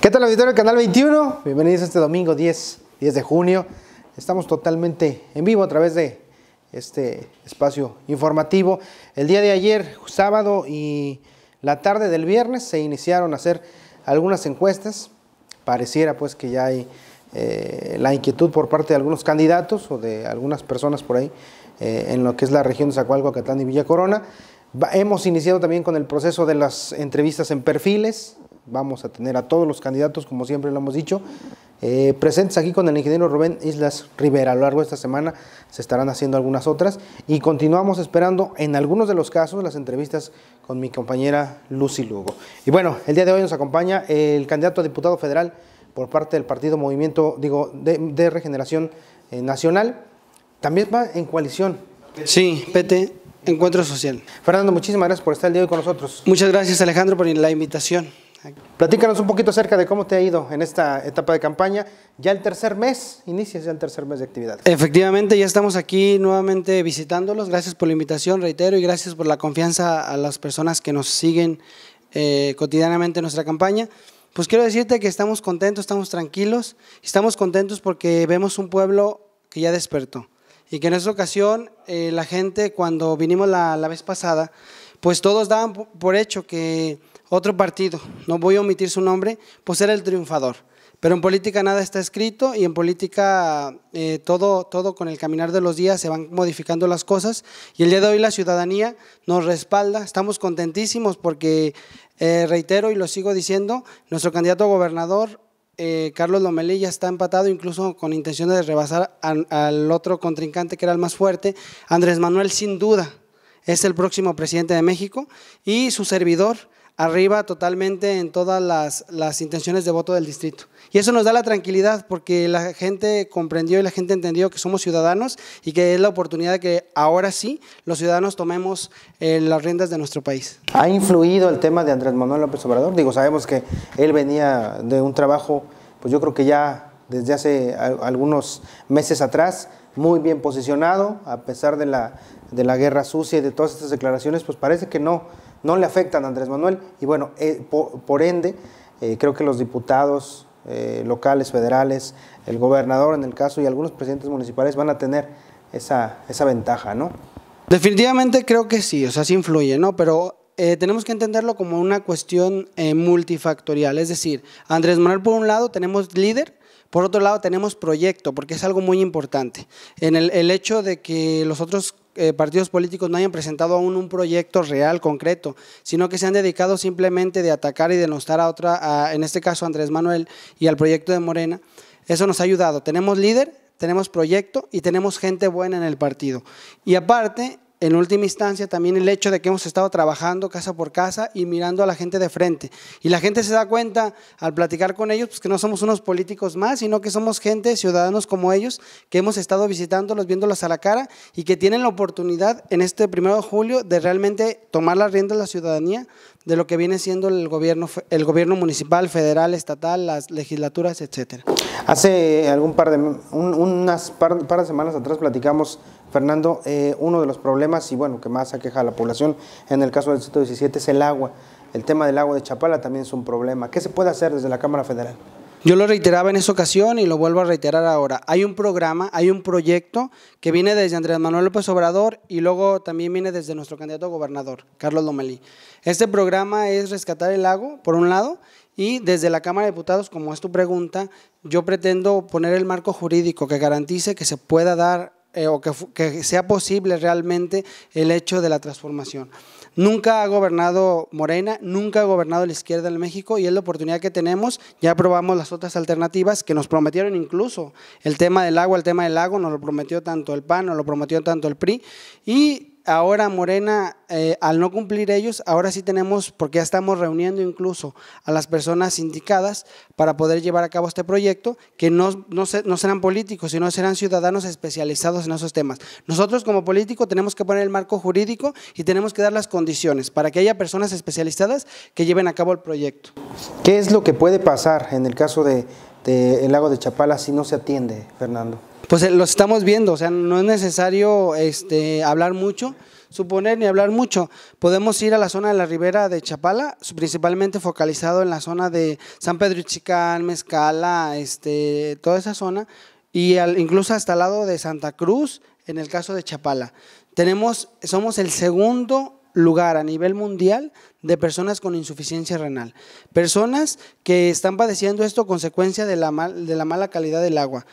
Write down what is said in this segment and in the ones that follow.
¿Qué tal, auditorio del Canal 21? Bienvenidos a este domingo 10, 10 de junio. Estamos totalmente en vivo a través de este espacio informativo. El día de ayer, sábado y la tarde del viernes, se iniciaron a hacer algunas encuestas. Pareciera pues que ya hay eh, la inquietud por parte de algunos candidatos o de algunas personas por ahí eh, en lo que es la región de Zacualco, Catán y Villa Corona. Hemos iniciado también con el proceso de las entrevistas en perfiles. Vamos a tener a todos los candidatos, como siempre lo hemos dicho, eh, presentes aquí con el ingeniero Rubén Islas Rivera. A lo largo de esta semana se estarán haciendo algunas otras y continuamos esperando en algunos de los casos las entrevistas con mi compañera Lucy Lugo. Y bueno, el día de hoy nos acompaña el candidato a diputado federal por parte del Partido Movimiento, digo, de, de Regeneración eh, Nacional. También va en coalición. Sí, PT encuentro social. Fernando, muchísimas gracias por estar el día hoy con nosotros. Muchas gracias Alejandro por la invitación. Platícanos un poquito acerca de cómo te ha ido en esta etapa de campaña. Ya el tercer mes, inicia ya el tercer mes de actividad. Efectivamente, ya estamos aquí nuevamente visitándolos. Gracias por la invitación, reitero, y gracias por la confianza a las personas que nos siguen eh, cotidianamente en nuestra campaña. Pues quiero decirte que estamos contentos, estamos tranquilos, estamos contentos porque vemos un pueblo que ya despertó y que en esa ocasión eh, la gente cuando vinimos la, vez pasada, pues todos daban por hecho que otro partido, no voy a omitir su nombre, pues era el triunfador. Pero en política nada está escrito y en política eh, todo, todo con el caminar de los días se van modificando las cosas y el día de hoy la ciudadanía nos respalda, estamos contentísimos porque, eh, reitero y lo sigo diciendo, nuestro candidato a gobernador eh, Carlos Lomelí ya está empatado, incluso con intención de rebasar al, otro contrincante que era el más fuerte. Andrés Manuel, sin duda, es el próximo presidente de México y su servidor arriba totalmente en todas las, las intenciones de voto del distrito. Y eso nos da la tranquilidad porque la gente comprendió y la gente entendió que somos ciudadanos y que es la oportunidad de que ahora sí los ciudadanos tomemos eh, las riendas de nuestro país. ¿Ha influido el tema de Andrés Manuel López Obrador? Digo, sabemos que él venía de un trabajo, pues yo creo que ya desde hace algunos meses atrás, muy bien posicionado, a pesar de la, guerra sucia y de todas estas declaraciones, pues parece que no, no le afectan a Andrés Manuel. Y bueno, eh, por, ende, eh, creo que los diputados eh, locales, federales, el gobernador en el caso y algunos presidentes municipales van a tener esa, ventaja, ¿no? Definitivamente creo que sí, o sea, sí influye, ¿no? Pero eh, tenemos que entenderlo como una cuestión eh, multifactorial, es decir, Andrés Manuel por un lado tenemos líder, por otro lado tenemos proyecto, porque es algo muy importante. En el, el hecho de que los otros eh, partidos políticos no hayan presentado aún un proyecto real, concreto, sino que se han dedicado simplemente de atacar y denostar a otra, en este caso a Andrés Manuel y al proyecto de Morena, eso nos ha ayudado. Tenemos líder, tenemos proyecto y tenemos gente buena en el partido. Y aparte, en última instancia también el hecho de que hemos estado trabajando casa por casa y mirando a la gente de frente. Y la gente se da cuenta al platicar con ellos pues, que no somos unos políticos más, sino que somos gente, ciudadanos como ellos, que hemos estado visitándolos, viéndolos a la cara y que tienen la oportunidad en este primero de julio de realmente tomar la rienda de la ciudadanía de lo que viene siendo el gobierno, el gobierno municipal, federal, estatal, las legislaturas, etcétera. Hace algún par de, unas par de semanas atrás platicamos Fernando, eh, uno de los problemas y bueno, que más aqueja a la población en el caso del 117 es el agua. El tema del agua de Chapala también es un problema. ¿Qué se puede hacer desde la Cámara Federal? Yo lo reiteraba en esa ocasión y lo vuelvo a reiterar ahora. Hay un programa, hay un proyecto que viene desde Andrés Manuel López Obrador y luego también viene desde nuestro candidato a gobernador, Carlos Lomelí. Este programa es rescatar el lago, por un lado, y desde la Cámara de Diputados, como es tu pregunta, yo pretendo poner el marco jurídico que garantice que se pueda dar eh, o que, sea posible realmente el hecho de la transformación. Nunca ha gobernado Morena, nunca ha gobernado la izquierda en México y es la oportunidad que tenemos. Ya probamos las otras alternativas que nos prometieron incluso el tema del agua, el tema del lago, nos lo prometió tanto el PAN, nos lo prometió tanto el PRI y ahora Morena, eh, al no cumplir ellos, ahora sí tenemos, porque ya estamos reuniendo incluso a las personas indicadas para poder llevar a cabo este proyecto, que no, no, serán políticos, sino serán ciudadanos especializados en esos temas. Nosotros como político tenemos que poner el marco jurídico y tenemos que dar las condiciones para que haya personas especializadas que lleven a cabo el proyecto. ¿Qué es lo que puede pasar en el caso del de el lago de Chapala si no se atiende, Fernando? pues eh, los estamos viendo, o sea, no es necesario este, hablar mucho, suponer ni hablar mucho. Podemos ir a la zona de la ribera de Chapala, principalmente focalizado en la zona de San Pedro Chicán, Mezcala, este, toda esa zona, y incluso hasta el lado de Santa Cruz, en el caso de Chapala. Tenemos, somos el segundo lugar a nivel mundial de personas con insuficiencia renal. Personas que están padeciendo esto consecuencia de la, de la mala calidad del agua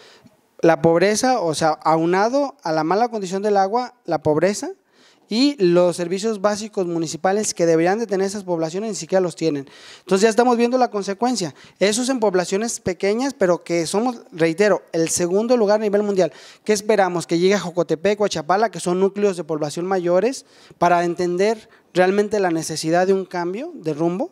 la pobreza, o sea, aunado a la mala condición del agua, la pobreza y los servicios básicos municipales que deberían de tener esas poblaciones ni siquiera los tienen. Entonces ya estamos viendo la consecuencia. Eso es en poblaciones pequeñas, pero que somos, reitero, el segundo lugar a nivel mundial. ¿Qué esperamos? Que llegue a Jocotepec o a Chapala, que son núcleos de población mayores, para entender realmente la necesidad de un cambio de rumbo.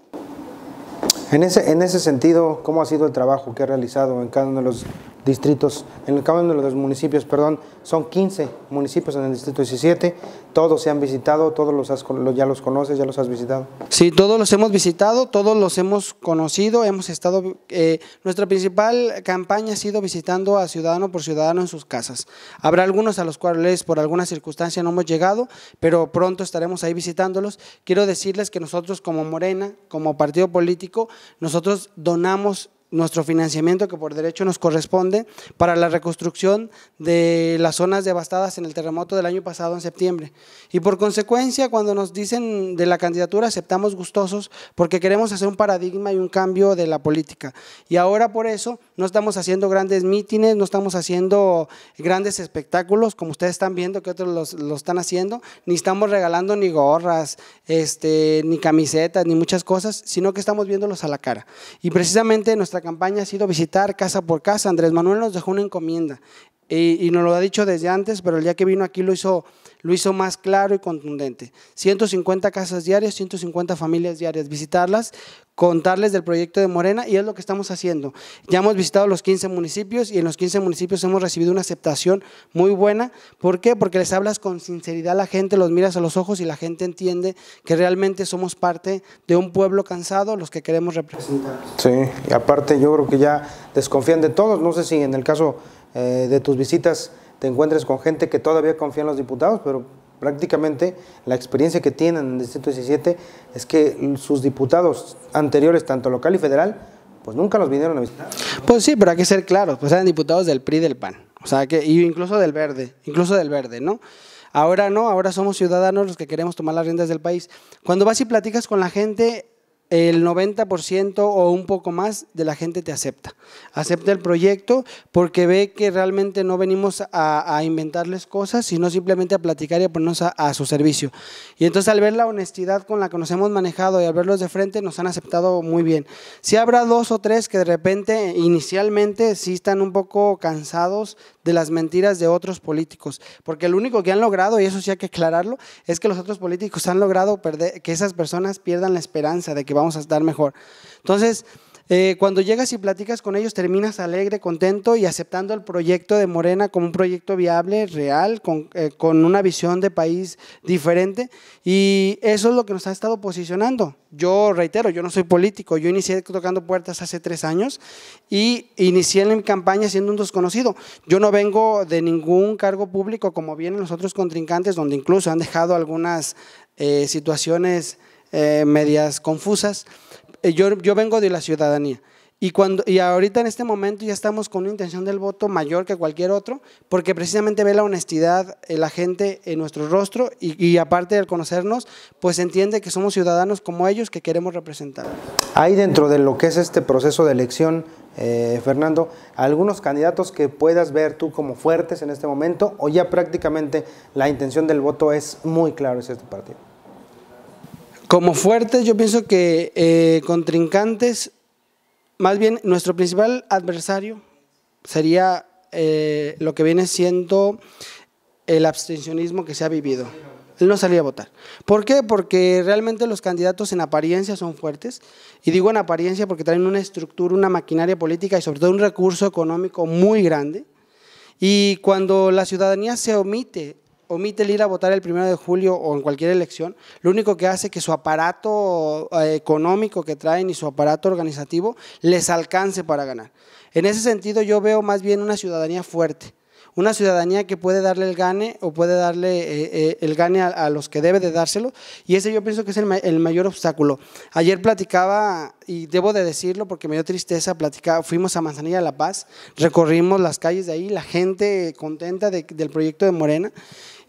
En ese, en ese sentido, ¿cómo ha sido el trabajo que ha realizado en cada uno de los distritos. En el cambio de los municipios, perdón, son 15 municipios en el distrito 17. Todos se han visitado, todos los ya los conoces, ya los has visitado. Sí, todos los hemos visitado, todos los hemos conocido, hemos estado. Eh, nuestra principal campaña ha sido visitando a ciudadano por ciudadano en sus casas. Habrá algunos a los cuales por alguna circunstancia no hemos llegado, pero pronto estaremos ahí visitándolos. Quiero decirles que nosotros como Morena, como partido político, nosotros donamos nuestro financiamiento que por derecho nos corresponde para la reconstrucción de las zonas devastadas en el terremoto del año pasado en septiembre. Y por consecuencia, cuando nos dicen de la candidatura, aceptamos gustosos porque queremos hacer un paradigma y un cambio de la política. Y ahora por eso no estamos haciendo grandes mítines, no estamos haciendo grandes espectáculos, como ustedes están viendo que otros lo están haciendo, ni estamos regalando ni gorras, este, ni camisetas, ni muchas cosas, sino que estamos viéndolos a la cara. Y precisamente nuestra la campaña ha sido visitar casa por casa. Andrés Manuel nos dejó una encomienda. Y, nos lo ha dicho desde antes, pero el día que vino aquí lo hizo, lo hizo más claro y contundente. 150 casas diarias, 150 familias diarias, visitarlas, contarles del proyecto de Morena y es lo que estamos haciendo. Ya hemos visitado los 15 municipios y en los 15 municipios hemos recibido una aceptación muy buena. ¿Por qué? Porque les hablas con sinceridad a la gente, los miras a los ojos y la gente entiende que realmente somos parte de un pueblo cansado, los que queremos representar. Sí, y aparte yo creo que ya desconfían de todos, no sé si en el caso eh, de tus visitas te encuentres con gente que todavía confía en los diputados, pero prácticamente la experiencia que tienen en el Distrito 17 es que sus diputados anteriores, tanto local y federal, pues nunca los vinieron a visitar. Pues sí, pero hay que ser claros, pues eran diputados del PRI del PAN, o sea, que incluso del verde, incluso del verde, ¿no? Ahora no, ahora somos ciudadanos los que queremos tomar las riendas del país. Cuando vas y platicas con la gente, el 90% o un poco más de la gente te acepta. Acepta el proyecto porque ve que realmente no venimos a, inventarles cosas, sino simplemente a platicar y a ponernos a, su servicio. Y entonces al ver la honestidad con la que nos hemos manejado y al verlos de frente, nos han aceptado muy bien. Si habrá dos o tres que de repente, inicialmente, sí están un poco cansados de las mentiras de otros políticos, porque lo único que han logrado, y eso sí hay que aclararlo, es que los otros políticos han logrado que esas personas pierdan la esperanza de que vamos a estar mejor. Entonces, eh, cuando llegas y platicas con ellos, terminas alegre, contento y aceptando el proyecto de Morena como un proyecto viable, real, eh, con, una visión de país diferente. Y eso es lo que nos ha estado posicionando. Yo reitero, yo no soy político, yo inicié tocando puertas hace tres años y inicié en mi campaña siendo un desconocido. Yo no vengo de ningún cargo público como vienen los otros contrincantes, donde incluso han dejado algunas eh, situaciones eh, medias confusas. Eh, yo, vengo de la ciudadanía. Y, cuando, y ahorita en este momento ya estamos con una intención del voto mayor que cualquier otro, porque precisamente ve la honestidad eh, la gente en nuestro rostro y, aparte del conocernos, pues entiende que somos ciudadanos como ellos que queremos representar. Hay dentro de lo que es este proceso de elección, Fernando, algunos candidatos que puedas ver tú como fuertes en este momento o ya prácticamente la intención del voto es muy clara en este partido. Como fuertes, yo pienso que eh, contrincantes, más bien nuestro principal adversario sería eh, lo que viene siendo el abstencionismo que se ha vivido. Él no salía a votar. ¿Por qué? Porque realmente los candidatos en apariencia son fuertes. Y digo en apariencia porque traen una estructura, una maquinaria política y sobre todo un recurso económico muy grande. Y cuando la ciudadanía se omite omite el ir a votar el primero de julio o en cualquier elección, lo único que hace es que su aparato eh, económico que traen y su aparato organizativo les alcance para ganar. En ese sentido yo veo más bien una ciudadanía fuerte, una ciudadanía que puede darle el gane o puede darle eh, eh, el gane a, los que debe de dárselo y ese yo pienso que es el, mayor obstáculo. Ayer platicaba, y debo de decirlo porque me dio tristeza, platicaba, fuimos a Manzanilla La Paz, recorrimos las calles de ahí, la gente contenta del proyecto de Morena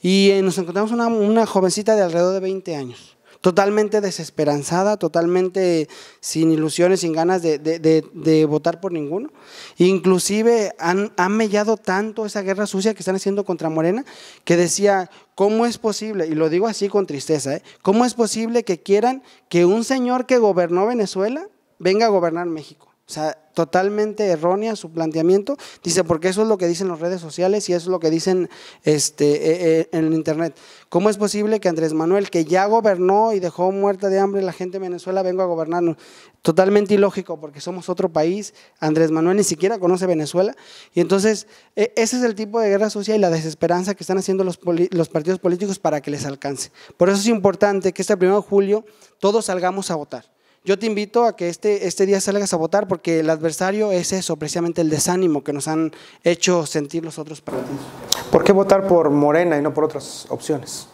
y eh, nos encontramos una, jovencita de alrededor de 20 años totalmente desesperanzada, totalmente sin ilusiones, sin ganas de, votar por ninguno. Inclusive han, han, mellado tanto esa guerra sucia que están haciendo contra Morena, que decía, ¿cómo es posible? Y lo digo así con tristeza, ¿eh? ¿cómo es posible que quieran que un señor que gobernó Venezuela venga a gobernar México? O sea, totalmente errónea su planteamiento. Dice, porque eso es lo que dicen las redes sociales y eso es lo que dicen este, eh, eh, en Internet. ¿Cómo es posible que Andrés Manuel, que ya gobernó y dejó muerta de hambre la gente de Venezuela, venga a gobernarnos? Totalmente ilógico, porque somos otro país. Andrés Manuel ni siquiera conoce Venezuela. Y entonces, e, ese es el tipo de guerra social y la desesperanza que están haciendo los, los partidos políticos para que les alcance. Por eso es importante que este 1 de julio todos salgamos a votar yo te invito a que este, este día salgas a votar porque el adversario es eso, precisamente el desánimo que nos han hecho sentir los otros partidos. ¿Por qué votar por Morena y no por otras opciones?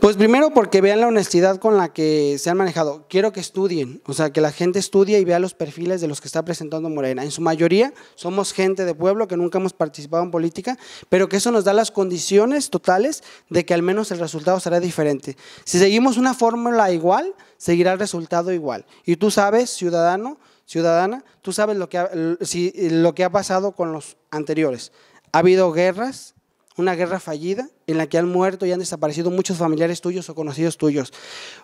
Pues primero porque vean la honestidad con la que se han manejado. Quiero que estudien, o sea, que la gente estudie y vea los perfiles de los que está presentando Morena. En su mayoría somos gente de pueblo que nunca hemos participado en política, pero que eso nos da las condiciones totales de que al menos el resultado será diferente. Si seguimos una fórmula igual, seguirá el resultado igual. Y tú sabes, ciudadano, ciudadana, tú sabes lo que lo que ha pasado con los anteriores. Ha habido guerras, una guerra fallida en la que han muerto y han desaparecido muchos familiares tuyos o conocidos tuyos.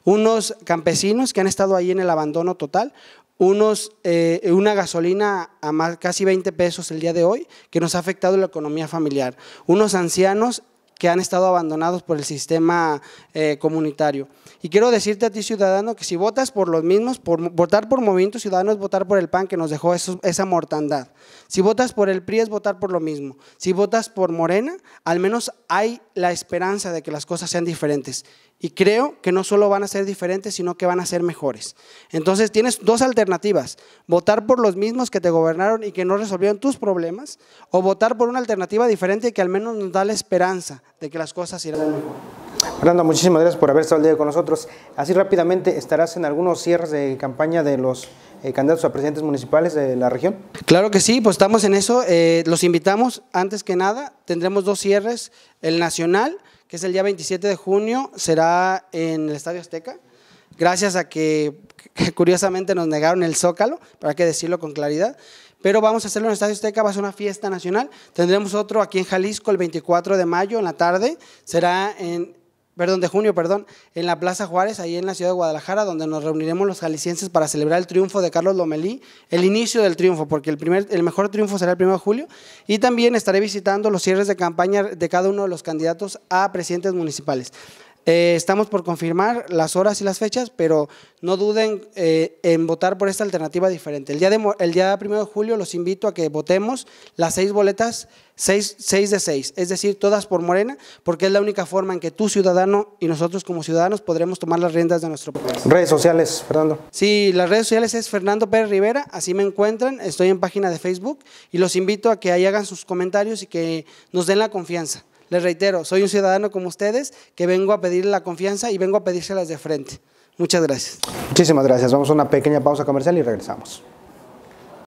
Unos campesinos que han estado ahí en el abandono total, unos, eh, una gasolina a más, casi 20 pesos el día de hoy que nos ha afectado la economía familiar, unos ancianos que han estado abandonados por el sistema eh, comunitario. Y quiero decirte a ti, ciudadano, que si votas por los mismos, por, votar por Movimiento Ciudadano es votar por el PAN que nos dejó esa mortandad. Si votas por el PRI es votar por lo mismo. Si votas por Morena, al menos hay la esperanza de que las cosas sean diferentes. Y creo que no solo van a ser diferentes, sino que van a ser mejores. Entonces tienes dos alternativas, votar por los mismos que te gobernaron y que no resolvieron tus problemas, o votar por una alternativa diferente que al menos nos da la esperanza de que las cosas irán mejor. Fernando, muchísimas gracias por haber estado el día con nosotros. Así rápidamente, ¿estarás en algunos cierres de campaña de los eh, candidatos a presidentes municipales de la región? Claro que sí, pues estamos en eso. Eh, los invitamos. Antes que nada, tendremos dos cierres, el nacional que es el día 27 de junio, será en el Estadio Azteca. Gracias a que, curiosamente nos negaron el Zócalo, para que decirlo con claridad, pero vamos a hacerlo en el Estadio Azteca, va a ser una fiesta nacional. Tendremos otro aquí en Jalisco el 24 de mayo en la tarde, será en perdón, de junio, perdón, en la Plaza Juárez, ahí en la ciudad de Guadalajara, donde nos reuniremos los jaliscienses para celebrar el triunfo de Carlos Lomelí, el inicio del triunfo, porque el, primer, el mejor triunfo será el 1 de julio, y también estaré visitando los cierres de campaña de cada uno de los candidatos a presidentes municipales. Eh, estamos por confirmar las horas y las fechas, pero no duden eh, en votar por esta alternativa diferente. El día, de, el día primero de julio los invito a que votemos las seis boletas, seis, seis de seis, es decir, todas por Morena, porque es la única forma en que tú, ciudadano, y nosotros como ciudadanos podremos tomar las riendas de nuestro país. Redes sociales, Fernando. Sí, las redes sociales es Fernando Pérez Rivera, así me encuentran, estoy en página de Facebook y los invito a que ahí hagan sus comentarios y que nos den la confianza. Les reitero, soy un ciudadano como ustedes que vengo a pedirle la confianza y vengo a pedírselas de frente. Muchas gracias. Muchísimas gracias. Vamos a una pequeña pausa comercial y regresamos.